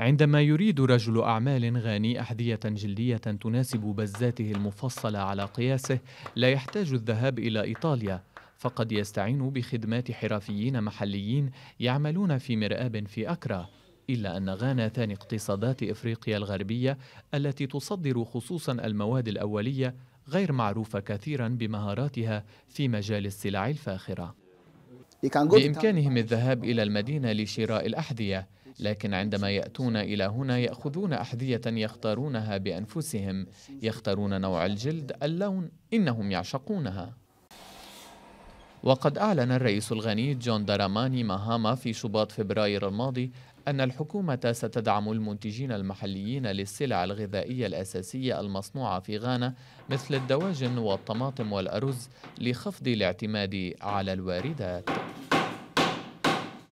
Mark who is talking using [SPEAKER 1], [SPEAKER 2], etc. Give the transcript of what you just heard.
[SPEAKER 1] عندما يريد رجل أعمال غاني أحذية جلدية تناسب بزاته المفصلة على قياسه لا يحتاج الذهاب إلى إيطاليا فقد يستعين بخدمات حرفيين محليين يعملون في مرآب في أكرا إلا أن غانا ثاني اقتصادات إفريقيا الغربية التي تصدر خصوصا المواد الأولية غير معروفة كثيرا بمهاراتها في مجال السلع الفاخرة
[SPEAKER 2] بإمكانهم
[SPEAKER 1] الذهاب إلى المدينة لشراء الأحذية لكن عندما يأتون إلى هنا يأخذون أحذية يختارونها بأنفسهم يختارون نوع الجلد اللون إنهم يعشقونها وقد أعلن الرئيس الغني جون داراماني مهاما في شباط فبراير الماضي أن الحكومة ستدعم المنتجين المحليين للسلع الغذائية الأساسية المصنوعة في غانا مثل الدواجن والطماطم والأرز لخفض الاعتماد على الواردات